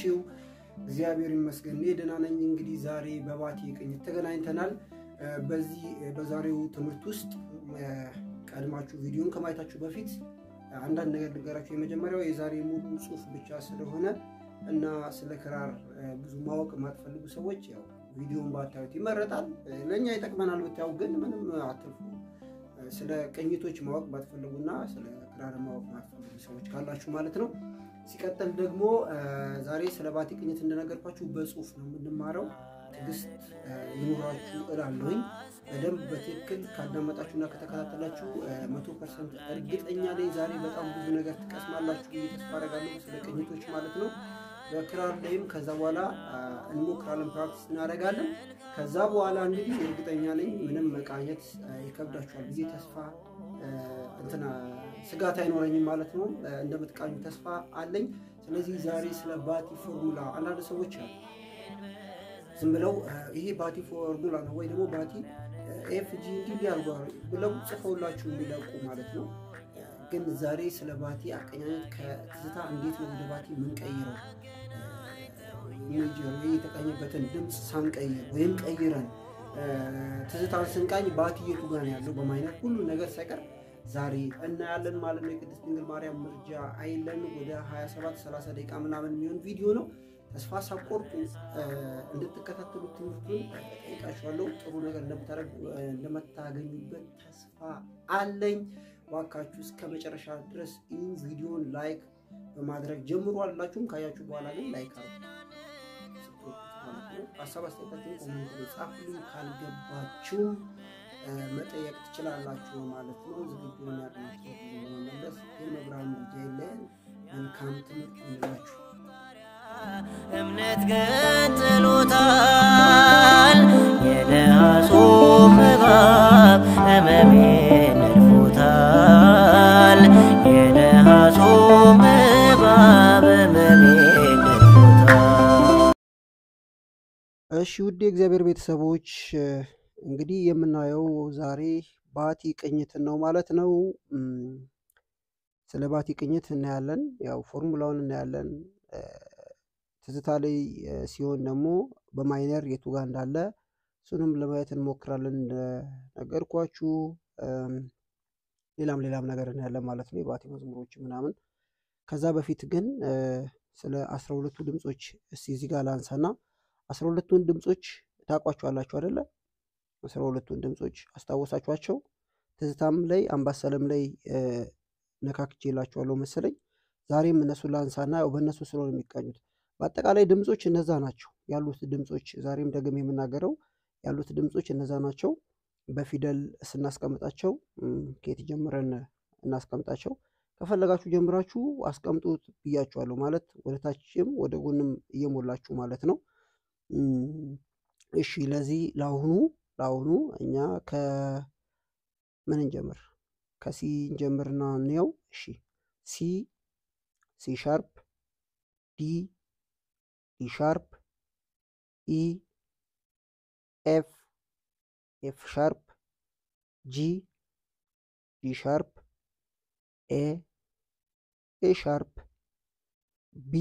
ናችሁ? እግዚአብሔር ይመስገን እኔ ደህና ነኝ። እንግዲህ ዛሬ በባቲ ቅኝት ተገናኝተናል። በዚህ በዛሬው ትምህርት ውስጥ ቀድማችሁ ቪዲዮን ከማየታችሁ በፊት አንዳንድ ነገር ልንገራችሁ። የመጀመሪያው የዛሬ ሙሉ ጽሁፍ ብቻ ስለሆነ እና ስለ ክራር ብዙ ማወቅ የማትፈልጉ ሰዎች ያው ቪዲዮን ባታዩት ይመረጣል። ለእኛ ይጠቅመናል ብታዩ፣ ግን ምንም አትልፉ። ስለ ቅኝቶች ማወቅ ባትፈልጉና ስለ ክራር ማወቅ ማትፈልጉ ሰዎች ካላችሁ ማለት ነው ሲቀጥል ደግሞ ዛሬ ስለ ባቲ ቅኝት እንደነገርኳችሁ በጽሁፍ ነው የምንማረው። ትግስት ይኖራችሁ እላለሁኝ። በደንብ በትክክል ካዳመጣችሁና ከተከታተላችሁ መቶ ፐርሰንት እርግጠኛ ላይ ዛሬ በጣም ብዙ ነገር ትቀስማላችሁ ተስፋ አደርጋለሁ። ስለ ቅኝቶች ማለት ነው። በክራር ላይም ከዛ በኋላ እንሞክራለን፣ ፕራክቲስ እናደርጋለን። ከዛ በኋላ እንግዲህ እርግጠኛ ላይ ምንም መቃኘት ይከብዳችኋል ብዬ ተስፋ እንትና ስጋት አይኖረኝም ማለት ነው። እንደምትቃኙ ተስፋ አለኝ። ስለዚህ ዛሬ ስለ ባቲ ፎርሙላ አንዳንድ ሰዎች ዝም ብለው ይሄ ባቲ ፎርሙላ ነው ወይ ደግሞ ባቲ ኤፍጂ እንዲ ያርጓል ብለው ጽፈውላችሁ የሚለቁ ማለት ነው። ግን ዛሬ ስለ ባቲ አቀኛኘት ከትዝታ እንዴት ነው ወደ ባቲ የምንቀይረው የተቃኘበትን ድምፅ ሳንቀይር ወይም ቀይረን ትዝታን ስንቃኝ ባቲ የቱ ጋር ያለው በማይነት ሁሉ ነገር ሳይቀር ዛሬ እናያለን ማለት ነው። የቅድስት ድንግል ማርያም ምርጃ አይለን ወደ 27 30 ደቂቃ ምናምን የሚሆን ቪዲዮ ነው። ተስፋ ሳቆርጡ እንድትከታተሉ ትምህርቱን ጠይቃችኋለሁ። ጥሩ ነገር እንደምታገኙበት ተስፋ አለኝ። ዋካችሁ እስከ መጨረሻ ድረስ ይህን ቪዲዮን ላይክ በማድረግ ጀምሮ አላችሁም። ካያችሁ በኋላ ግን ላይክ አሉ ሀሳብ አስተያየታችሁን ጻፍልኝ ካልገባችሁም መጠየቅ ትችላላችሁ ማለት ነው። ዝግጁ ያድናቸው ለመመለስ የመብራን ጉዳይ ላይ መልካም ትምህርት ይላችሁ። እምነት ገጥሎታል የነሐሱ ምዕራፍ እመሜ ነድፎታል የነሐሱ ምዕራፍ እመሜ እሺ ውድ የእግዚአብሔር ቤተሰቦች እንግዲህ የምናየው ዛሬ ባቲ ቅኝትን ነው ማለት ነው። ስለ ባቲ ቅኝት እናያለን፣ ያው ፎርሙላውን እናያለን። ትዝታ ላይ ሲሆን ደግሞ በማይነር የቱ ጋር እንዳለ እሱንም ለማየት እንሞክራለን። ነገርኳችሁ ሌላም ሌላም ነገር እናያለን ማለት ነው፣ የባቲ መዝሙሮች ምናምን። ከዛ በፊት ግን ስለ አስራ ሁለቱ ድምፆች እስቲ እዚህ ጋር ላንሳና አስራ ሁለቱን ድምፆች ታውቋቸዋላችሁ አይደለም። አስራ ሁለቱን ድምፆች አስታወሳችኋቸው። ትዝታም ላይ አምባሰልም ላይ ነካክቼ የላችኋለሁ መሰለኝ። ዛሬም እነሱ ላንሳና ያው በእነሱ ስለሆነ የሚቃኙት በአጠቃላይ ድምፆች እነዛ ናቸው ያሉት ድምፆች። ዛሬም ደግም የምናገረው ያሉት ድምፆች እነዛ ናቸው። በፊደል ስናስቀምጣቸው ከየት ጀምረን እናስቀምጣቸው? ከፈለጋችሁ ጀምራችሁ አስቀምጡት ብያችኋለሁ። ማለት ወደ ታችም ወደ ጎንም እየሞላችሁ ማለት ነው። እሺ ለዚህ ለአሁኑ ለአሁኑ እኛ ከምን እንጀምር? ከሲ እንጀምርና እንየው። እሺ ሲ፣ ሲ ሻርፕ፣ ዲ፣ ዲ ሻርፕ፣ ኢ፣ ኤፍ፣ ኤፍ ሻርፕ፣ ጂ፣ ጂ ሻርፕ፣ ኤ፣ ኤ ሻርፕ፣ ቢ፣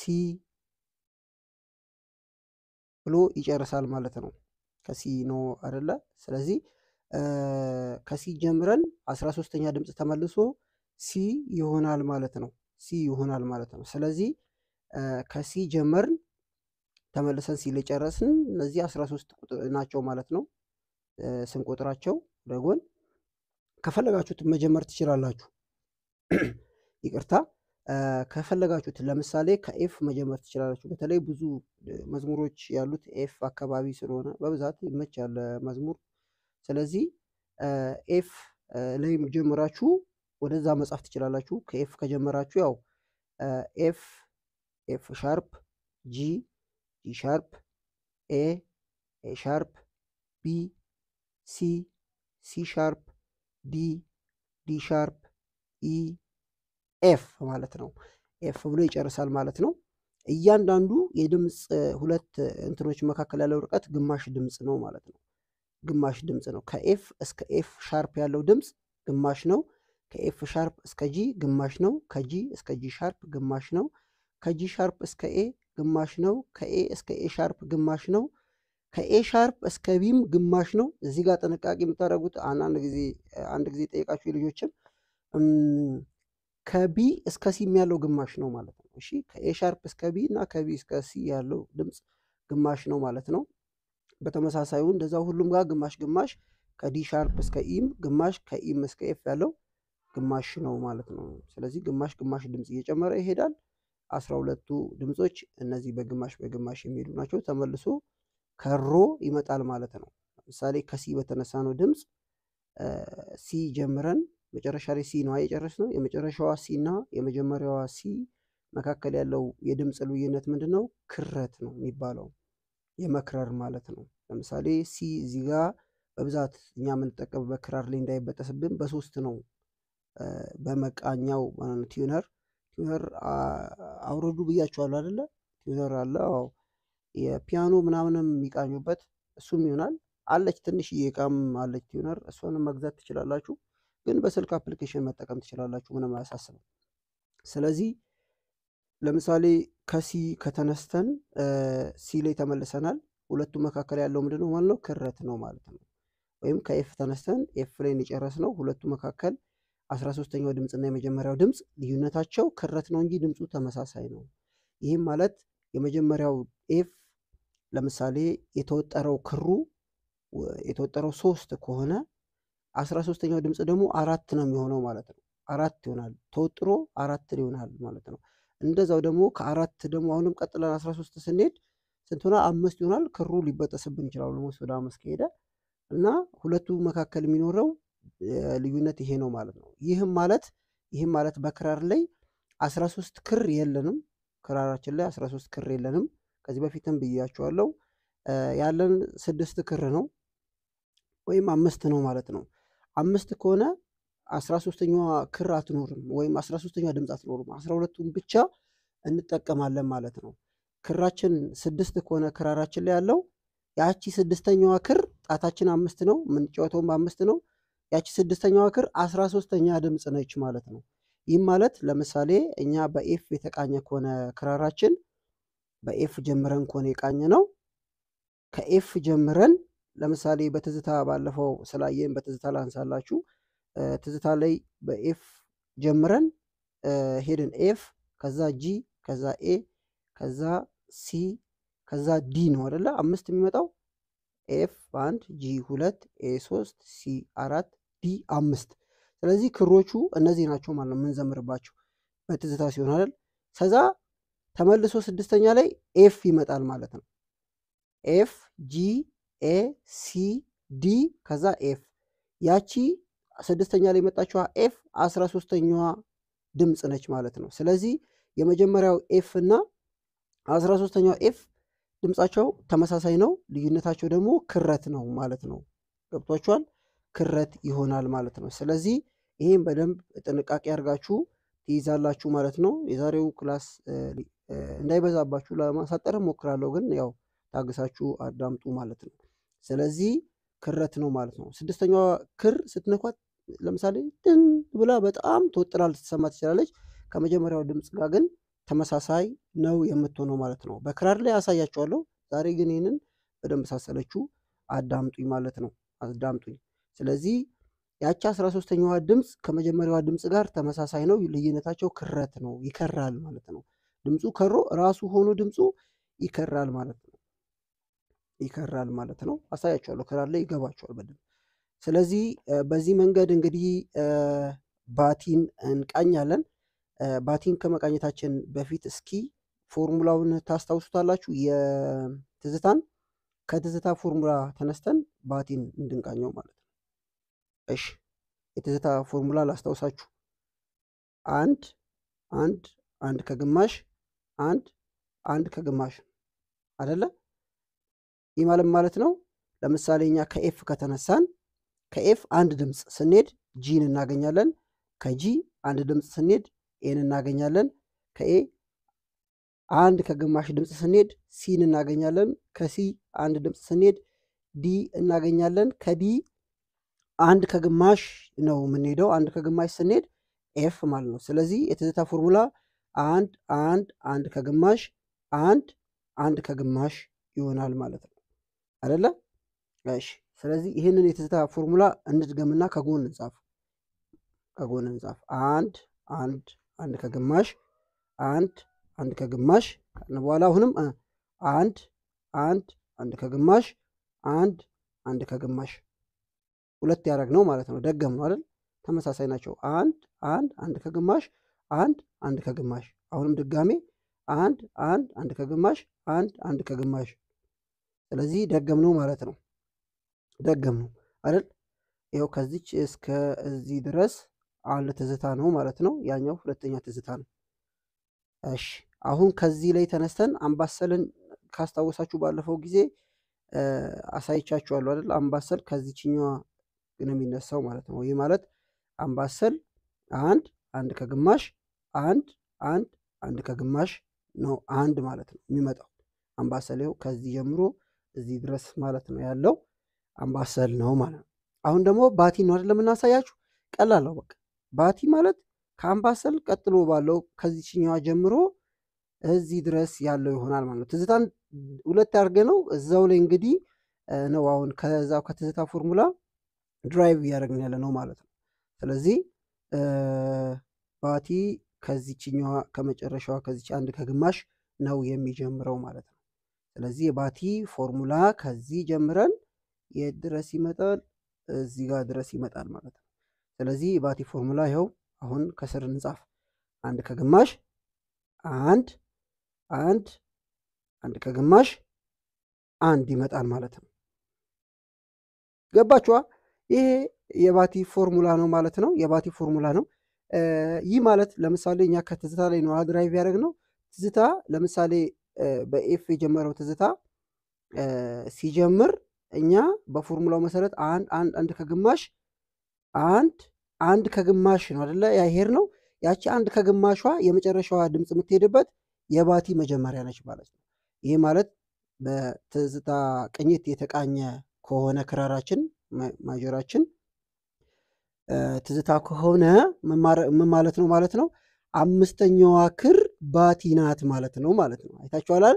ሲ ብሎ ይጨርሳል ማለት ነው። ከሲ ነው አይደለ? ስለዚህ ከሲ ጀምረን አስራ ሶስተኛ ድምፅ ተመልሶ ሲ ይሆናል ማለት ነው። ሲ ይሆናል ማለት ነው። ስለዚህ ከሲ ጀመርን ተመልሰን ሲ ለጨረስን እነዚህ አስራ ሶስት ናቸው ማለት ነው። ስንቆጥራቸው ቁጥራቸው ደጎን ከፈለጋችሁት መጀመር ትችላላችሁ። ይቅርታ ከፈለጋችሁት ለምሳሌ ከኤፍ መጀመር ትችላላችሁ። በተለይ ብዙ መዝሙሮች ያሉት ኤፍ አካባቢ ስለሆነ በብዛት ይመቻል መዝሙር። ስለዚህ ኤፍ ላይ ጀምራችሁ ወደዛ መጻፍ ትችላላችሁ። ከኤፍ ከጀመራችሁ ያው ኤፍ ኤፍ ሻርፕ፣ ጂ ጂ ሻርፕ፣ ኤ ኤ ሻርፕ፣ ቢ ሲ ሲ ሻርፕ፣ ዲ ዲ ሻርፕ፣ ኢ ኤፍ ማለት ነው። ኤፍ ብሎ ይጨርሳል ማለት ነው። እያንዳንዱ የድምፅ ሁለት እንትኖች መካከል ያለው ርቀት ግማሽ ድምፅ ነው ማለት ነው። ግማሽ ድምፅ ነው። ከኤፍ እስከ ኤፍ ሻርፕ ያለው ድምፅ ግማሽ ነው። ከኤፍ ሻርፕ እስከ ጂ ግማሽ ነው። ከጂ እስከ ጂ ሻርፕ ግማሽ ነው። ከጂ ሻርፕ እስከ ኤ ግማሽ ነው። ከኤ እስከ ኤ ሻርፕ ግማሽ ነው። ከኤ ሻርፕ እስከ ቢም ግማሽ ነው። እዚህ ጋር ጥንቃቄ የምታደርጉት አንዳንድ ጊዜ አንድ ጊዜ ጠይቃችሁ ልጆችም ከቢ እስከ ሲም ያለው ግማሽ ነው ማለት ነው። እሺ ከኤ ሻርፕ እስከ ቢ እና ከቢ እስከ ሲ ያለው ድምፅ ግማሽ ነው ማለት ነው። በተመሳሳዩ እንደዛ ሁሉም ጋር ግማሽ ግማሽ ከዲ ሻርፕ እስከ ኢም ግማሽ ከኢም እስከ ኤፍ ያለው ግማሽ ነው ማለት ነው። ስለዚህ ግማሽ ግማሽ ድምፅ እየጨመረ ይሄዳል። አስራ ሁለቱ ድምፆች እነዚህ በግማሽ በግማሽ የሚሄዱ ናቸው። ተመልሶ ከሮ ይመጣል ማለት ነው። ለምሳሌ ከሲ በተነሳ ነው ድምፅ ሲ ጀምረን መጨረሻ ላይ ሲ ነዋ የጨረስነው። የመጨረሻዋ ሲ እና የመጀመሪያዋ ሲ መካከል ያለው የድምፅ ልዩነት ምንድን ነው? ክረት ነው የሚባለው የመክረር ማለት ነው። ለምሳሌ ሲ እዚህ ጋ በብዛት እኛ የምንጠቀምበት ክራር ላይ እንዳይበጠስብን በሶስት ነው በመቃኛው ቲዩነር ቲዩነር አውርዱ ብያችኋለሁ አይደለ? ቲዩነር አለ የፒያኖ ምናምንም የሚቃኙበት እሱም ይሆናል አለች። ትንሽዬ እቃም አለች ቲዩነር፣ እሷንም መግዛት ትችላላችሁ። ግን በስልክ አፕሊኬሽን መጠቀም ትችላላችሁ። ምንም አያሳስብም። ስለዚህ ለምሳሌ ከሲ ከተነስተን ሲ ላይ ተመልሰናል። ሁለቱ መካከል ያለው ምንድን ነው ማለት ነው? ክረት ነው ማለት ነው። ወይም ከኤፍ ተነስተን ኤፍ ላይ የጨረስ ነው። ሁለቱ መካከል አስራ ሶስተኛው ድምፅና የመጀመሪያው ድምፅ ልዩነታቸው ክረት ነው እንጂ ድምፁ ተመሳሳይ ነው። ይህም ማለት የመጀመሪያው ኤፍ ለምሳሌ የተወጠረው ክሩ የተወጠረው ሶስት ከሆነ አስራ ሶስተኛው ድምፅ ደግሞ አራት ነው የሚሆነው ማለት ነው። አራት ይሆናል ተወጥሮ አራት ይሆናል ማለት ነው። እንደዛው ደግሞ ከአራት ደግሞ አሁንም ቀጥለን አስራ ሶስት ስንሄድ ስንት ሆና አምስት ይሆናል። ክሩ ሊበጠስብን ይችላል ኦልሞስት ወደ አምስት ከሄደ እና ሁለቱ መካከል የሚኖረው ልዩነት ይሄ ነው ማለት ነው። ይህም ማለት ይህም ማለት በክራር ላይ አስራ ሶስት ክር የለንም። ክራራችን ላይ አስራ ሶስት ክር የለንም። ከዚህ በፊትም ብያቸዋለው ያለን ስድስት ክር ነው ወይም አምስት ነው ማለት ነው። አምስት ከሆነ አስራ ሶስተኛዋ ክር አትኖርም ወይም አስራ ሶስተኛዋ ድምፅ አትኖርም። አስራ ሁለቱን ብቻ እንጠቀማለን ማለት ነው። ክራችን ስድስት ከሆነ ክራራችን ላይ ያለው ያቺ ስድስተኛዋ ክር ጣታችን አምስት ነው፣ የምንጫወተውም አምስት ነው። ያቺ ስድስተኛዋ ክር አስራ ሶስተኛ ድምፅ ነች ማለት ነው። ይህም ማለት ለምሳሌ እኛ በኤፍ የተቃኘ ከሆነ ክራራችን በኤፍ ጀምረን ከሆነ የቃኘ ነው ከኤፍ ጀምረን ለምሳሌ በትዝታ ባለፈው ስላየን በትዝታ ላንሳላችሁ። ትዝታ ላይ በኤፍ ጀምረን ሄድን ኤፍ፣ ከዛ ጂ፣ ከዛ ኤ፣ ከዛ ሲ፣ ከዛ ዲ ነው አደለ? አምስት የሚመጣው ኤፍ አንድ፣ ጂ ሁለት፣ ኤ ሶስት፣ ሲ አራት፣ ዲ አምስት። ስለዚህ ክሮቹ እነዚህ ናቸው ማለት ነው የምንዘምርባቸው በትዝታ ሲሆን አይደል። ከዛ ተመልሶ ስድስተኛ ላይ ኤፍ ይመጣል ማለት ነው ኤፍ ጂ ኤ ሲ ዲ ከዛ ኤፍ ያቺ ስድስተኛ ላይ የመጣችዋ ኤፍ አስራ ሶስተኛዋ ድምፅ ነች ማለት ነው። ስለዚህ የመጀመሪያው ኤፍ እና አስራ ሶስተኛው ኤፍ ድምፃቸው ተመሳሳይ ነው። ልዩነታቸው ደግሞ ክረት ነው ማለት ነው። ገብቷችኋል? ክረት ይሆናል ማለት ነው። ስለዚህ ይህም በደንብ ጥንቃቄ አድርጋችሁ ትይዛላችሁ ማለት ነው። የዛሬው ክላስ እንዳይበዛባችሁ ለማሳጠር ሞክራለሁ፣ ግን ያው ታግሳችሁ አዳምጡ ማለት ነው። ስለዚህ ክረት ነው ማለት ነው። ስድስተኛዋ ክር ስትነኳት ለምሳሌ ድን ብላ በጣም ተወጥራ ልትሰማ ትችላለች። ከመጀመሪያው ድምፅ ጋር ግን ተመሳሳይ ነው የምትሆነው ማለት ነው። በክራር ላይ ያሳያቸዋለሁ። ዛሬ ግን ይህንን በደንብ ሳሰለችው አዳምጡኝ ማለት ነው። አዳምጡኝ። ስለዚህ ያቺ አስራ ሶስተኛዋ ድምፅ ከመጀመሪያዋ ድምፅ ጋር ተመሳሳይ ነው። ልዩነታቸው ክረት ነው፣ ይከራል ማለት ነው። ድምፁ ከሮ ራሱ ሆኖ ድምፁ ይከራል ማለት ነው። ይከራል ማለት ነው። አሳያቸዋለሁ። ክራር ላይ ይገባቸዋል በደንብ። ስለዚህ በዚህ መንገድ እንግዲህ ባቲን እንቃኛለን። ባቲን ከመቃኘታችን በፊት እስኪ ፎርሙላውን ታስታውሱታላችሁ። የትዝታን ከትዝታ ፎርሙላ ተነስተን ባቲን እንድንቃኘው ማለት ነው። እሺ የትዝታ ፎርሙላ ላስታውሳችሁ። አንድ አንድ አንድ ከግማሽ አንድ አንድ ከግማሽ አይደለም ይህ ማለት ማለት ነው ለምሳሌ እኛ ከኤፍ ከተነሳን ከኤፍ አንድ ድምፅ ስንሄድ ጂን እናገኛለን። ከጂ አንድ ድምፅ ስንሄድ ኤን እናገኛለን። ከኤ አንድ ከግማሽ ድምፅ ስንሄድ ሲን እናገኛለን። ከሲ አንድ ድምፅ ስንሄድ ዲ እናገኛለን። ከዲ አንድ ከግማሽ ነው የምንሄደው። አንድ ከግማሽ ስንሄድ ኤፍ ማለት ነው። ስለዚህ የትዝታ ፎርሙላ አንድ አንድ አንድ ከግማሽ አንድ አንድ ከግማሽ ይሆናል ማለት ነው። አይደለ? እሺ። ስለዚህ ይህንን የትዝታ ፎርሙላ እንድገምና ከጎን እንጻፍ፣ ከጎን እንጻፍ። አንድ አንድ አንድ ከግማሽ አንድ አንድ ከግማሽ በኋላ አሁንም አንድ አንድ አንድ ከግማሽ አንድ አንድ ከግማሽ ሁለት ያደረግ ነው ማለት ነው። ደገም ነው አይደል? ተመሳሳይ ናቸው። አንድ አንድ አንድ ከግማሽ አንድ አንድ ከግማሽ አሁንም ድጋሜ አንድ አንድ አንድ ከግማሽ አንድ አንድ ከግማሽ ስለዚህ ደገምነው ማለት ነው። ደገምነው አይደል? ይኸው ከዚች እስከ እዚህ ድረስ አንድ ትዝታ ነው ማለት ነው። ያኛው ሁለተኛ ትዝታ ነው። እሺ አሁን ከዚህ ላይ ተነስተን አምባሰልን ካስታወሳችሁ ባለፈው ጊዜ አሳይቻችኋለሁ አይደል? አምባሰል ከዚችኛዋ ነው የሚነሳው ማለት ነው። ይህ ማለት አምባሰል አንድ አንድ ከግማሽ አንድ አንድ አንድ ከግማሽ ነው አንድ ማለት ነው የሚመጣው አምባሰል ከዚህ ጀምሮ እዚህ ድረስ ማለት ነው ያለው አምባሰል ነው ማለት ነው። አሁን ደግሞ ባቲ ነው አይደል የምናሳያችሁ። ቀላለው ነው በቃ ባቲ ማለት ከአምባሰል ቀጥሎ ባለው ከዚችኛዋ ጀምሮ እዚህ ድረስ ያለው ይሆናል ማለት ነው። ትዝታን ሁለት ያርገ ነው እዛው ላይ እንግዲህ ነው አሁን ከዛው ከትዝታ ፎርሙላ ድራይቭ እያደረግን ያለ ነው ማለት ነው። ስለዚህ ባቲ ከዚችኛዋ ከመጨረሻዋ ከዚች አንድ ከግማሽ ነው የሚጀምረው ማለት ነው። ስለዚህ የባቲ ፎርሙላ ከዚህ ጀምረን የት ድረስ ይመጣል? እዚህ ጋር ድረስ ይመጣል ማለት ነው። ስለዚህ የባቲ ፎርሙላ ይኸው አሁን ከስር እንጻፍ። አንድ ከግማሽ አንድ አንድ አንድ ከግማሽ አንድ ይመጣል ማለት ነው። ገባችኋ? ይሄ የባቲ ፎርሙላ ነው ማለት ነው። የባቲ ፎርሙላ ነው። ይህ ማለት ለምሳሌ እኛ ከትዝታ ላይ ነው ድራይቭ ነው። ትዝታ ለምሳሌ በኤፍ የጀመረው ትዝታ ሲጀምር እኛ በፎርሙላው መሰረት አንድ አንድ አንድ ከግማሽ አንድ አንድ ከግማሽ ነው አደለ ያሄር ነው። ያቺ አንድ ከግማሿ የመጨረሻዋ ድምፅ የምትሄድበት የባቲ መጀመሪያ ነች ማለት ነው። ይህ ማለት በትዝታ ቅኝት የተቃኘ ከሆነ ክራራችን ማጆራችን ትዝታ ከሆነ ምን ማለት ነው ማለት ነው። አምስተኛዋ ክር ባቲ ናት ማለት ነው ማለት ነው። አይታችኋላል፣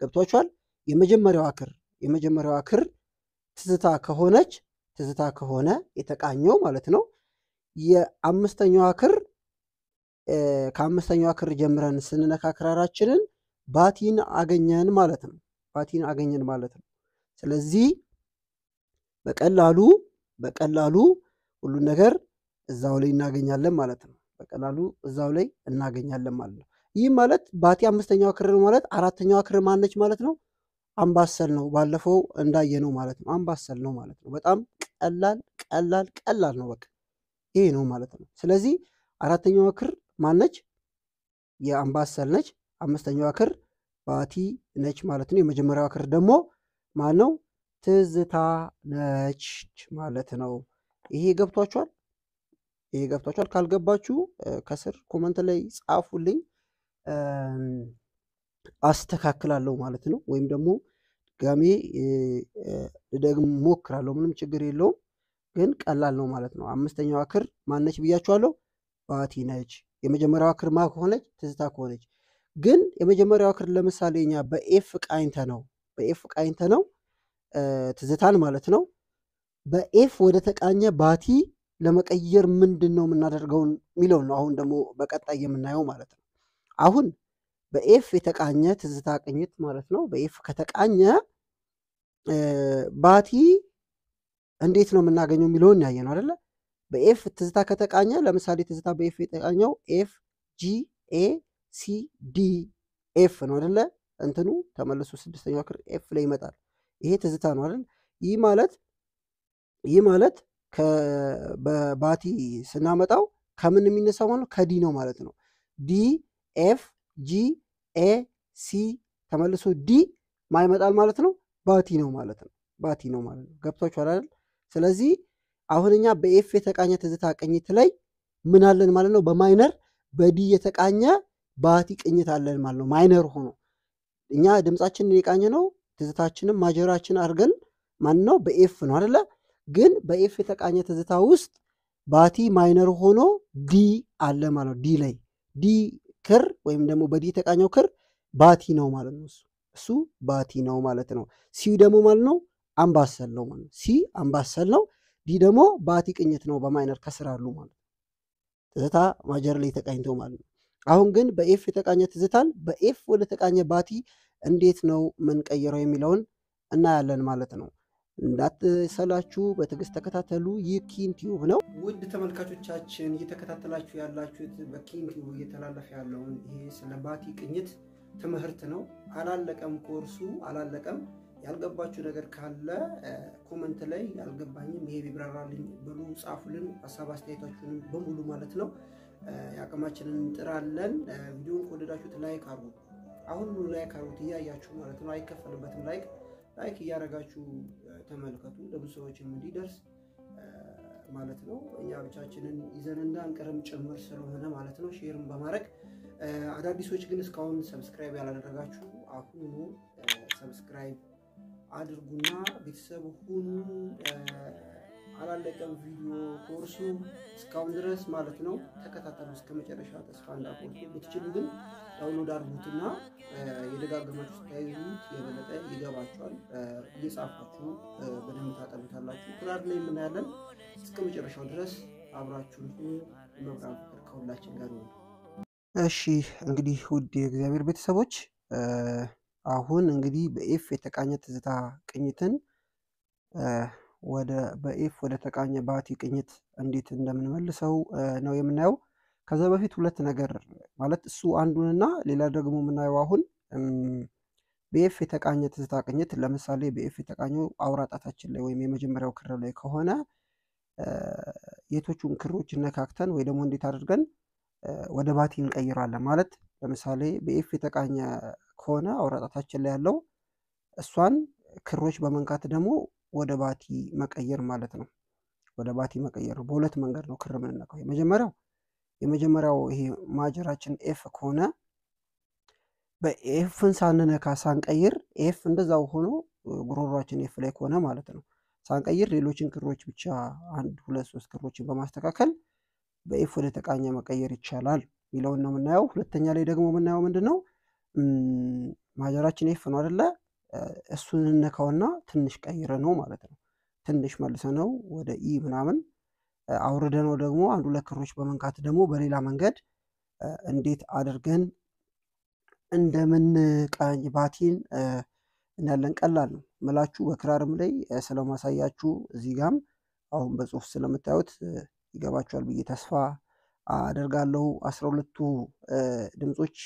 ገብቷችኋል። የመጀመሪያዋ ክር የመጀመሪያዋ ክር ትዝታ ከሆነች ትዝታ ከሆነ የተቃኘው ማለት ነው። የአምስተኛዋ ክር ከአምስተኛዋ ክር ጀምረን ስንነካክራራችንን ባቲን አገኘን ማለት ነው። ባቲን አገኘን ማለት ነው። ስለዚህ በቀላሉ በቀላሉ ሁሉን ነገር እዛው ላይ እናገኛለን ማለት ነው። በቀላሉ እዛው ላይ እናገኛለን ማለት ነው። ይህ ማለት ባቲ አምስተኛዋ ክር ማለት አራተኛዋ ክር ማነች ማለት ነው? አምባሰል ነው። ባለፈው ነው ማለት ነው። አምባሰል ነው ማለት ነው። በጣም ቀላል ቀላል ቀላል ነው። በቃ ይሄ ነው ማለት ነው። ስለዚህ አራተኛዋ ክር ማነች? የአምባሰል ነች። አምስተኛዋ ክር ባቲ ነች ማለት ነው። የመጀመሪያዋ ክር ደግሞ ማን ነው? ትዝታ ነች ማለት ነው። ይሄ ገብቷችኋል? ይሄ ገብቷችኋል? ካልገባችሁ ከስር ኮመንት ላይ ጻፉልኝ። አስተካክላለሁ ማለት ነው። ወይም ደግሞ ድጋሜ ልደግም ሞክራለሁ። ምንም ችግር የለውም፣ ግን ቀላል ነው ማለት ነው። አምስተኛዋ ክር ማነች ብያችኋለሁ? ባቲ ነች። የመጀመሪያዋ ክር ማ ከሆነች? ትዝታ ከሆነች። ግን የመጀመሪያዋ ክር ለምሳሌ እኛ በኤፍ ቃኝተ ነው በኤፍ ቃኝተ ነው ትዝታን ማለት ነው። በኤፍ ወደ ተቃኘ ባቲ ለመቀየር ምንድን ነው የምናደርገውን የሚለው ነው። አሁን ደግሞ በቀጣይ የምናየው ማለት ነው። አሁን በኤፍ የተቃኘ ትዝታ ቅኝት ማለት ነው። በኤፍ ከተቃኘ ባቲ እንዴት ነው የምናገኘው የሚለውን ያየ ነው አደለ? በኤፍ ትዝታ ከተቃኘ ለምሳሌ ትዝታ በኤፍ የተቃኘው ኤፍ ጂ ኤ ሲ ዲ ኤፍ ነው አደለ? እንትኑ ተመልሶ ስድስተኛው ክር ኤፍ ላይ ይመጣል። ይሄ ትዝታ ነው አይደል? ይህ ማለት ይህ ማለት በባቲ ስናመጣው ከምን የሚነሳው ማለት ከዲ ነው ማለት ነው። ዲ ኤፍ ጂ ኤ ሲ ተመልሶ ዲ ማይመጣል ማለት ነው? ባቲ ነው ማለት ነው። ባቲ ነው ማለት ነው። ገብቷችኋል አይደል? ስለዚህ አሁን እኛ በኤፍ የተቃኘ ትዝታ ቅኝት ላይ ምን አለን ማለት ነው? በማይነር በዲ የተቃኘ ባቲ ቅኝት አለን ማለት ነው። ማይነር ሆኖ እኛ ድምጻችንን የቃኘ ነው ትዝታችንም ማጀራችን አድርገን ማን ነው በኤፍ ነው አደለ? ግን በኤፍ የተቃኘ ትዝታ ውስጥ ባቲ ማይነር ሆኖ ዲ አለ ማለት ነው። ዲ ላይ ዲ ክር ወይም ደግሞ በዲ የተቃኘው ክር ባቲ ነው ማለት ነው። እሱ ባቲ ነው ማለት ነው። ሲ ደግሞ ማለት ነው አምባሰል ነው ማለት ነው። ሲ አምባሰል ነው። ዲ ደግሞ ባቲ ቅኝት ነው በማይነር ከስር አሉ ማለት ነው። ትዝታ ማጀር ላይ ተቃኝቶ ማለት ነው። አሁን ግን በኤፍ የተቃኘ ትዝታን በኤፍ ወደ ተቃኘ ባቲ እንዴት ነው ምንቀይረው የሚለውን እናያለን ማለት ነው። እንዳትሰላችሁ በትዕግስት ተከታተሉ። ይህ ኪንቲዩብ ነው። ውድ ተመልካቾቻችን እየተከታተላችሁ ያላችሁት በኪንቲዩብ እየተላለፈ ያለውን ይሄ ስለ ባቲ ቅኝት ትምህርት ነው። አላለቀም፣ ኮርሱ አላለቀም። ያልገባችሁ ነገር ካለ ኮመንት ላይ ያልገባኝም ይሄ ቢብራራልኝ ብሉ፣ ጻፉልን። ሀሳብ አስተያየታችሁንም በሙሉ ማለት ነው የአቅማችንን እንጥራለን። ቪዲዮን ከወደዳችሁት ላይክ አርጉ። አሁን ላይክ አርጉት እያያችሁ ማለት ነው። አይከፈልበትም ላይክ ላይክ እያደረጋችሁ ተመልከቱ፣ ለብዙ ሰዎችም እንዲደርስ ማለት ነው። እኛ ብቻችንን ይዘን እንዳንቀርም ጭምር ስለሆነ ማለት ነው። ሼርም በማድረግ አዳዲሶች ግን እስካሁን ሰብስክራይብ ያላደረጋችሁ አሁኑ ሰብስክራይብ አድርጉና ቤተሰብ ሁኑ። አላለቀም ቪዲዮ ኮርሱ እስካሁን ድረስ ማለት ነው። ተከታተሉ እስከ መጨረሻ ተስፋ እንዳቆርጡ ብትችሉ ግን ዳውንሎድ አድርጉትና የደጋግማችሁ ተያይዙት የበለጠ ይገባችኋል። እየጻፋችሁ በደንብ ታጠሉታላችሁ። ትዳር ላይ የምናያለን። እስከ መጨረሻው ድረስ አብራችሁን መብራን ፍቅር ከሁላችን ጋር ነው። እሺ እንግዲህ ውድ የእግዚአብሔር ቤተሰቦች አሁን እንግዲህ በኤፍ የተቃኘ ትዝታ ቅኝትን ወደ በኤፍ ወደ ተቃኘ ባቲ ቅኝት እንዴት እንደምንመልሰው ነው የምናየው። ከዛ በፊት ሁለት ነገር ማለት እሱ አንዱንና ሌላ ደግሞ የምናየው አሁን በኤፍ የተቃኘ ትዝታ ቅኝት፣ ለምሳሌ በኤፍ የተቃኘው አውራ ጣታችን ላይ ወይም የመጀመሪያው ክር ላይ ከሆነ የቶቹን ክሮች እነካክተን ወይ ደግሞ እንዴት አድርገን ወደ ባቲ እንቀይራለን ማለት ለምሳሌ በኤፍ የተቃኘ ከሆነ አውራ ጣታችን ላይ ያለው እሷን ክሮች በመንካት ደግሞ ወደ ባቲ መቀየር ማለት ነው። ወደ ባቲ መቀየር ነው። በሁለት መንገድ ነው ክር የምንነካው። የመጀመሪያው የመጀመሪያው ይሄ ማጀራችን ኤፍ ከሆነ በኤፍን ሳንነካ ሳንቀይር ኤፍ እንደዛው ሆኖ ጉሮሯችን ኤፍ ላይ ከሆነ ማለት ነው ሳንቀይር ሌሎችን ክሮች ብቻ አንድ ሁለት ሶስት ክሮችን በማስተካከል በኤፍ ወደ ተቃኘ መቀየር ይቻላል የሚለውን ነው የምናየው። ሁለተኛ ላይ ደግሞ የምናየው ምንድን ነው ማጀራችን ኤፍ ነው አደለ? እሱን እንነካውና ትንሽ ቀይረ ነው ማለት ነው። ትንሽ መልሰ ነው ወደ ኢ ምናምን አውርደ ነው ደግሞ አንድ ሁለት ክሮች በመንካት ደግሞ በሌላ መንገድ እንዴት አድርገን ቀኝ ባቲን እናያለን። ቀላል ነው ምላችሁ በክራርም ላይ ስለማሳያችሁ እዚህ ጋም አሁን በጽሁፍ ስለምታዩት ይገባችኋል ብዬ ተስፋ አደርጋለሁ። አስራ ሁለቱ ድምፆች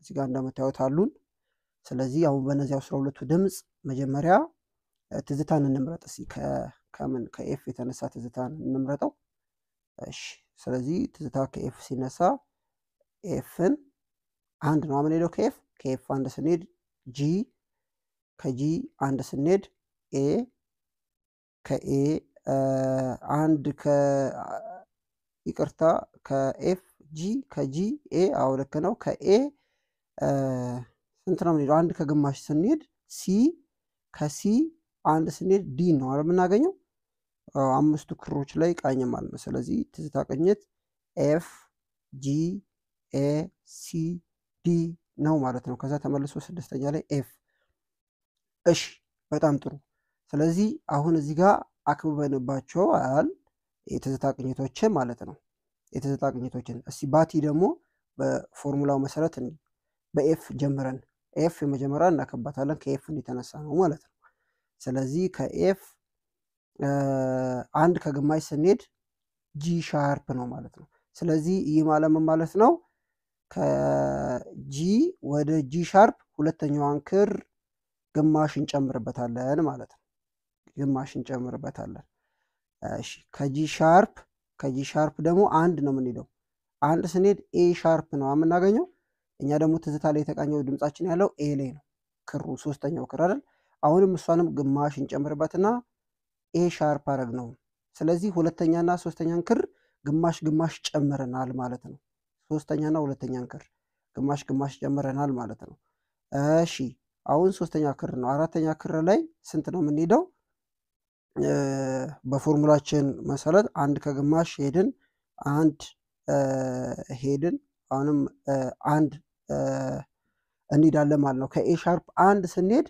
እዚህ ጋር እንደምታዩት አሉን። ስለዚህ አሁን በነዚህ አስራ ሁለቱ ድምፅ መጀመሪያ ትዝታን እንምረጥ። እስኪ ከምን ከኤፍ የተነሳ ትዝታን እንምረጠው። እሺ ስለዚህ ትዝታ ከኤፍ ሲነሳ ኤፍን አንድ ነው አምን ሄደው ከኤፍ ከኤፍ አንድ ስንሄድ ጂ ከጂ አንድ ስንሄድ ኤ ከኤ አንድ ይቅርታ ከኤፍ ጂ ከጂ ኤ ልክ ነው ከኤ ስንት ነው የምንሄደው? አንድ ከግማሽ ስንሄድ ሲ ከሲ አንድ ስንሄድ ዲ ነው አለ የምናገኘው። አምስቱ ክሮች ላይ ቃኝ ማለት ነው። ስለዚህ ትዝታ ቅኝት ኤፍ ጂ ኤ ሲ ዲ ነው ማለት ነው። ከዛ ተመልሶ ስድስተኛ ላይ ኤፍ። እሺ በጣም ጥሩ። ስለዚህ አሁን እዚህ ጋር አክብበንባቸዋል የትዝታ ቅኝቶችን ማለት ነው። የትዝታ ቅኝቶችን እስቲ ባቲ ደግሞ በፎርሙላው መሰረት በኤፍ ጀምረን ኤፍ የመጀመሪያ እናከባታለን ከኤፍ የተነሳ ነው ማለት ነው። ስለዚህ ከኤፍ አንድ ከግማሽ ስንሄድ ጂ ሻርፕ ነው ማለት ነው። ስለዚህ ይህ ማለም ማለት ነው ከጂ ወደ ጂ ሻርፕ ሁለተኛዋን ክር ግማሽ እንጨምርበታለን ማለት ነው። ግማሽ እንጨምርበታለን። እሺ ከጂ ሻርፕ ከጂ ሻርፕ ደግሞ አንድ ነው የምንሄደው። አንድ ስንሄድ ኤ ሻርፕ ነው የምናገኘው እኛ ደግሞ ትዝታ ላይ የተቃኘው ድምጻችን ያለው ኤ ላይ ነው። ክሩ ሶስተኛው ክር አይደል? አሁንም እሷንም ግማሽ እንጨምርበትና ኤ ሻርፕ አረግ ነው። ስለዚህ ሁለተኛና ሶስተኛን ክር ግማሽ ግማሽ ጨምረናል ማለት ነው። ሶስተኛና ሁለተኛን ክር ግማሽ ግማሽ ጨምረናል ማለት ነው። እሺ አሁን ሶስተኛ ክር ነው። አራተኛ ክር ላይ ስንት ነው የምንሄደው? በፎርሙላችን መሰረት አንድ ከግማሽ ሄድን፣ አንድ ሄድን፣ አሁንም አንድ እንሄዳለን ማለት ነው። ከኤ ሻርፕ አንድ ስንሄድ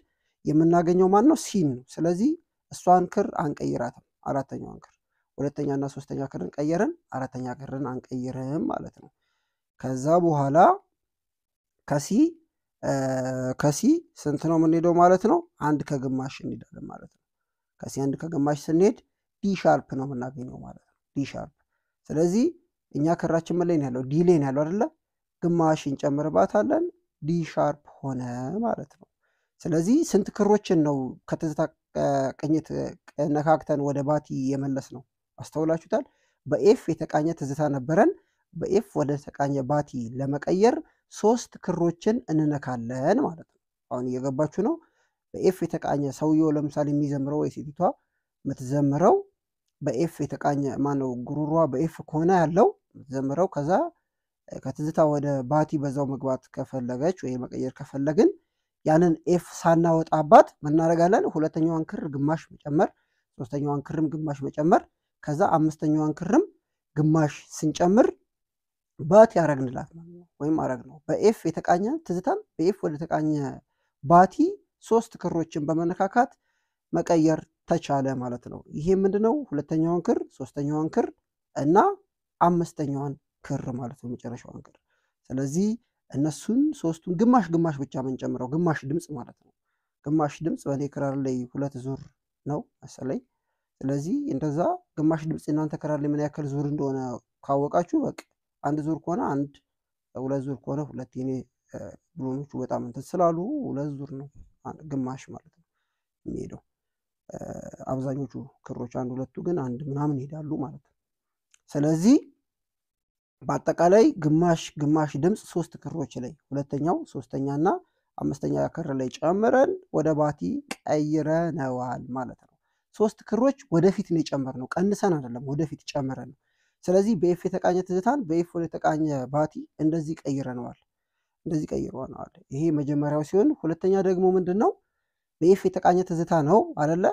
የምናገኘው ማለት ነው ሲን ነው። ስለዚህ እሷን ክር አንቀይራትም። አራተኛዋን ክር ሁለተኛ እና ሶስተኛ ክርን ቀየርን፣ አራተኛ ክርን አንቀይርም ማለት ነው። ከዛ በኋላ ከሲ ከሲ ስንት ነው የምንሄደው ማለት ነው? አንድ ከግማሽ እንሄዳለን ማለት ነው። ከሲ አንድ ከግማሽ ስንሄድ ዲ ሻርፕ ነው የምናገኘው ማለት ነው። ዲ ሻርፕ ስለዚህ እኛ ክራችን ምን ላይ ነው ያለው? ዲ ላይ ነው ያለው አይደለ? ግማሽ እንጨምርባታለን። ዲ ሻርፕ ሆነ ማለት ነው። ስለዚህ ስንት ክሮችን ነው ከትዝታ ቅኝት ነካክተን ወደ ባቲ የመለስ ነው? አስተውላችሁታል። በኤፍ የተቃኘ ትዝታ ነበረን። በኤፍ ወደ ተቃኘ ባቲ ለመቀየር ሶስት ክሮችን እንነካለን ማለት ነው። አሁን እየገባችሁ ነው። በኤፍ የተቃኘ ሰውየው ለምሳሌ የሚዘምረው ወይ ሴቲቷ የምትዘምረው በኤፍ የተቃኘ ማነው? ጉሩሯ በኤፍ ከሆነ ያለው የምትዘምረው ከዛ ከትዝታ ወደ ባቲ በዛው መግባት ከፈለገች ወይ መቀየር ከፈለግን ያንን ኤፍ ሳናወጣባት ምናደርጋለን? ሁለተኛዋን ክር ግማሽ መጨመር፣ ሶስተኛዋን ክርም ግማሽ መጨመር፣ ከዛ አምስተኛዋን ክርም ግማሽ ስንጨምር ባቲ አረግንላት ወይም አረግ ነው። በኤፍ የተቃኘ ትዝታን በኤፍ ወደ ተቃኘ ባቲ ሶስት ክሮችን በመነካካት መቀየር ተቻለ ማለት ነው። ይሄ ምንድነው? ሁለተኛዋን ክር፣ ሶስተኛዋን ክር እና አምስተኛዋን ክር ማለት ነው የመጨረሻዋን ክር። ስለዚህ እነሱን ሶስቱን ግማሽ ግማሽ ብቻ ምንጨምረው ግማሽ ድምፅ ማለት ነው። ግማሽ ድምፅ በእኔ ክራር ላይ ሁለት ዙር ነው መሰለኝ። ስለዚህ እንደዛ ግማሽ ድምፅ እናንተ ክራር ላይ ምን ያክል ዙር እንደሆነ ካወቃችሁ በቃ አንድ ዙር ከሆነ አንድ፣ ሁለት ዙር ከሆነ ሁለት። የኔ ብሎኖቹ በጣም እንትን ስላሉ ሁለት ዙር ነው ግማሽ ማለት ነው የሚሄደው። አብዛኞቹ ክሮች አንድ ሁለቱ ግን አንድ ምናምን ይሄዳሉ ማለት ነው። ስለዚህ በአጠቃላይ ግማሽ ግማሽ ድምፅ ሶስት ክሮች ላይ ሁለተኛው ሶስተኛና አምስተኛ ክር ላይ ጨምረን ወደ ባቲ ቀይረነዋል ማለት ነው። ሶስት ክሮች ወደፊት ነው የጨመርነው፣ ቀንሰን አይደለም፣ ወደፊት ጨምረን ነው። ስለዚህ በኤፍ የተቃኘ ትዝታን በኤፍ ወደ የተቃኘ ባቲ እንደዚህ ቀይረነዋል፣ እንደዚህ ቀይረነዋል። ይሄ መጀመሪያው ሲሆን፣ ሁለተኛ ደግሞ ምንድን ነው? በኤፍ የተቃኘ ትዝታ ነው አደለ?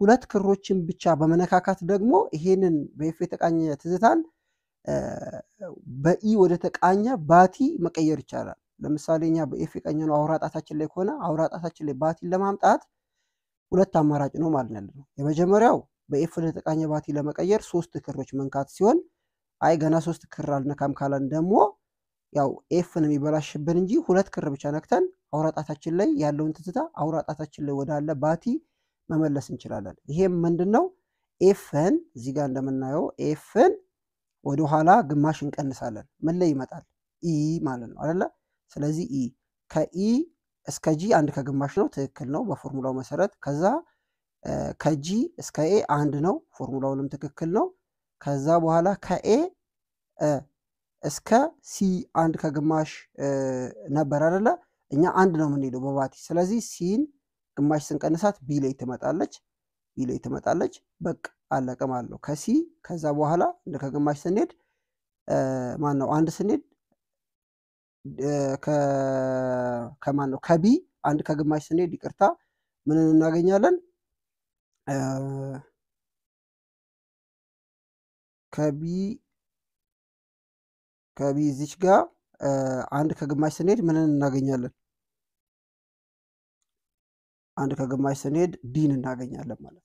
ሁለት ክሮችን ብቻ በመነካካት ደግሞ ይሄንን በኤፍ የተቃኘ ትዝታን በኢ ወደ ተቃኘ ባቲ መቀየር ይቻላል። ለምሳሌ እኛ በኤፍ የቀኘ ነው አውራ ጣታችን ላይ ከሆነ አውራ ጣታችን ላይ ባቲን ለማምጣት ሁለት አማራጭ ነው ማለት ነው። የመጀመሪያው በኤፍ ወደ ተቃኘ ባቲ ለመቀየር ሶስት ክሮች መንካት ሲሆን አይ ገና ሶስት ክር አልነካም ካለን ደግሞ ያው ኤፍን የሚበላሽብን እንጂ ሁለት ክር ብቻ ነክተን አውራ ጣታችን ላይ ያለውን ትዝታ አውራ ጣታችን ላይ ወዳለ ባቲ መመለስ እንችላለን። ይሄም ምንድን ነው ኤፍን እዚህ ጋር እንደምናየው ኤፍን ወደኋላ ግማሽ እንቀንሳለን። ምን ላይ ይመጣል? ኢ ማለት ነው አይደለ? ስለዚህ ኢ ከኢ እስከ ጂ አንድ ከግማሽ ነው። ትክክል ነው በፎርሙላው መሰረት። ከዛ ከጂ እስከ ኤ አንድ ነው። ፎርሙላውንም ትክክል ነው። ከዛ በኋላ ከኤ እስከ ሲ አንድ ከግማሽ ነበር አይደለ? እኛ አንድ ነው የምንሄደው በባቲ። ስለዚህ ሲን ግማሽ ስንቀንሳት ቢ ላይ ትመጣለች። ቢ ላይ ትመጣለች። በቃ አለቀ ማለት ነው። ከሲ ከዛ በኋላ እንደ ከግማሽ ስንሄድ ማን ነው አንድ ስንሄድ ከማን ነው ከቢ አንድ ከግማሽ ስንሄድ ይቅርታ ምንን እናገኛለን? ከቢ ከቢ እዚች ጋር አንድ ከግማሽ ስንሄድ ምንን እናገኛለን? አንድ ከግማሽ ስንሄድ ዲን እናገኛለን ማለት ነው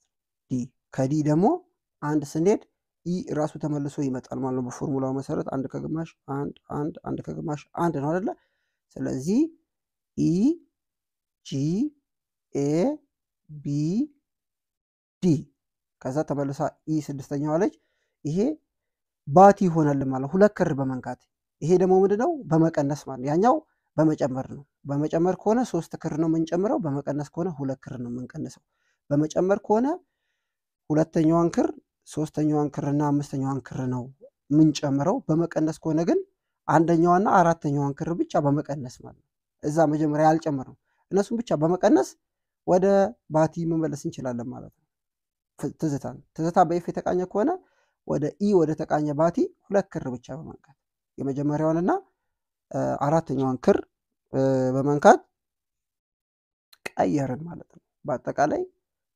ዲ ከዲ ደግሞ አንድ ስንሄድ ኢ ራሱ ተመልሶ ይመጣል ማለት ነው። በፎርሙላው መሰረት አንድ ከግማሽ አንድ አንድ አንድ ከግማሽ አንድ ነው አደለ? ስለዚህ ኢ ጂ ኤ ቢ ዲ ከዛ ተመልሳ ኢ ስድስተኛዋ ልጅ ይሄ ባቲ ይሆናል ማለት ነው። ሁለት ክር በመንካት ይሄ ደግሞ ምንድነው በመቀነስ ማለት ነው። ያኛው በመጨመር ነው። በመጨመር ከሆነ ሶስት ክር ነው የምንጨምረው። በመቀነስ ከሆነ ሁለት ክር ነው የምንቀንሰው። በመጨመር ከሆነ ሁለተኛዋን ክር ሶስተኛዋን ክርና አምስተኛዋን ክር ነው የምንጨምረው። በመቀነስ ከሆነ ግን አንደኛዋና አራተኛዋን ክር ብቻ በመቀነስ ማለት ነው። እዛ መጀመሪያ ያልጨመርነው እነሱን ብቻ በመቀነስ ወደ ባቲ መመለስ እንችላለን ማለት ነው። ትዝታ ትዝታ በኤፍ የተቃኘ ከሆነ ወደ ኢ ወደ ተቃኘ ባቲ ሁለት ክር ብቻ በመንካት የመጀመሪያዋንና አራተኛዋን ክር በመንካት ቀየርን ማለት ነው በአጠቃላይ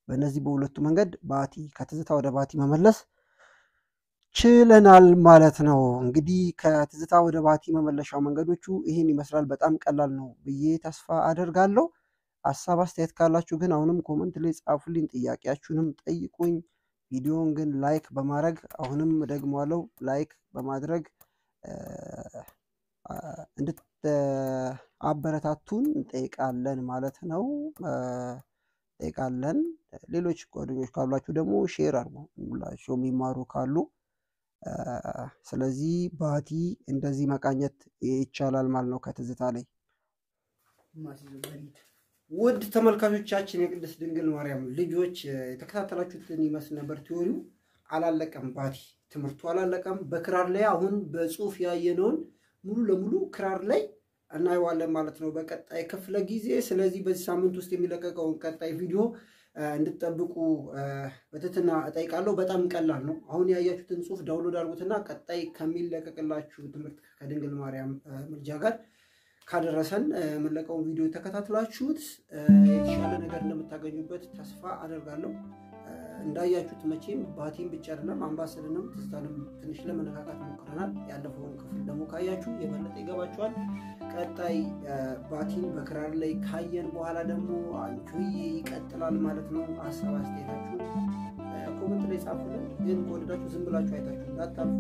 በእነዚህ በሁለቱ መንገድ ባቲ ከትዝታ ወደ ባቲ መመለስ ችለናል ማለት ነው። እንግዲህ ከትዝታ ወደ ባቲ መመለሻው መንገዶቹ ይህን ይመስላል። በጣም ቀላል ነው ብዬ ተስፋ አደርጋለሁ። ሀሳብ አስተያየት ካላችሁ ግን አሁንም ኮመንት ላይ ጻፉልኝ፣ ጥያቄያችሁንም ጠይቁኝ። ቪዲዮውን ግን ላይክ በማድረግ አሁንም ደግሟለው ላይክ በማድረግ እንድትአበረታቱን እንጠይቃለን ማለት ነው እንጠይቃለን። ሌሎች ጓደኞች ካሏችሁ ደግሞ ሼር አርጉ፣ ሁላቸው የሚማሩ ካሉ። ስለዚህ ባቲ እንደዚህ መቃኘት ይቻላል ማለት ነው ከትዝታ ላይ። ውድ ተመልካቾቻችን የቅድስት ድንግል ማርያም ልጆች የተከታተላችሁትን ይመስል ነበር። ቲዮሪው አላለቀም፣ ባቲ ትምህርቱ አላለቀም። በክራር ላይ አሁን በጽሁፍ ያየነውን ሙሉ ለሙሉ ክራር ላይ እናየዋለን ማለት ነው በቀጣይ ክፍለ ጊዜ። ስለዚህ በዚህ ሳምንት ውስጥ የሚለቀቀውን ቀጣይ ቪዲዮ እንድትጠብቁ በትህትና እጠይቃለሁ። በጣም ቀላል ነው። አሁን ያያችሁትን ጽሁፍ ዳውንሎድ አድርጉትና ቀጣይ ከሚለቀቅላችሁ ትምህርት ከድንግል ማርያም ምልጃ ጋር ካደረሰን የምንለቀውን ቪዲዮ ተከታትላችሁት የተሻለ ነገር እንደምታገኙበት ተስፋ አደርጋለሁ። እንዳያችሁት መቼም ባቲም ብቻ አይደለም አምባሰልንም ትዝታንም ትንሽ ለመነካካት ሞክረናል። ያለፈውን ክፍል ደግሞ ካያችሁ የበለጠ ይገባችኋል። ቀጣይ ባቲን በክራር ላይ ካየን በኋላ ደግሞ አንቹዬ ይቀጥላል ማለት ነው። ሀሳብ አስተያየታችሁ ኮመንት ላይ ጻፉልን። ግን ከወደዳችሁ ዝም ብላችሁ አይታችሁ እንዳታልፉ